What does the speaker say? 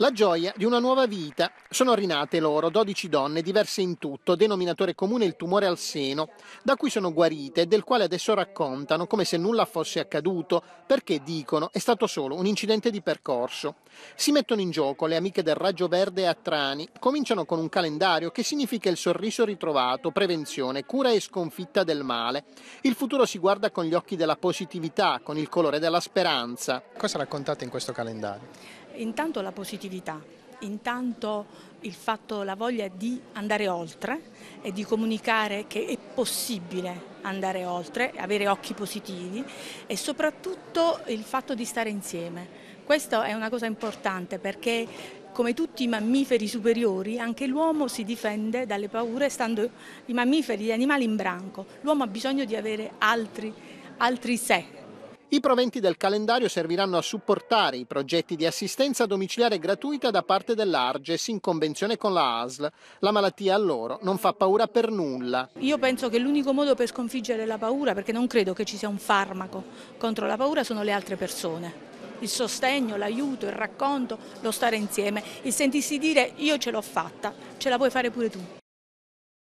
La gioia di una nuova vita. Sono rinate loro 12 donne, diverse in tutto, denominatore comune il tumore al seno, da cui sono guarite e del quale adesso raccontano come se nulla fosse accaduto, perché dicono è stato solo un incidente di percorso. Si mettono in gioco le amiche del Raggio Verde a Trani, cominciano con un calendario che significa il sorriso ritrovato, prevenzione, cura e sconfitta del male. Il futuro si guarda con gli occhi della positività, con il colore della speranza. Cosa raccontate in questo calendario? Intanto la positività, intanto il fatto, la voglia di andare oltre e di comunicare che è possibile andare oltre, avere occhi positivi e soprattutto il fatto di stare insieme. Questa è una cosa importante perché come tutti i mammiferi superiori, anche l'uomo si difende dalle paure stando i mammiferi, gli animali in branco. L'uomo ha bisogno di avere altri, altri sé, i proventi del calendario serviranno a supportare i progetti di assistenza domiciliare gratuita da parte dell'Arges in convenzione con la ASL. La malattia a loro non fa paura per nulla. Io penso che l'unico modo per sconfiggere la paura, perché non credo che ci sia un farmaco contro la paura, sono le altre persone il sostegno, l'aiuto, il racconto, lo stare insieme, il sentirsi dire io ce l'ho fatta, ce la puoi fare pure tu.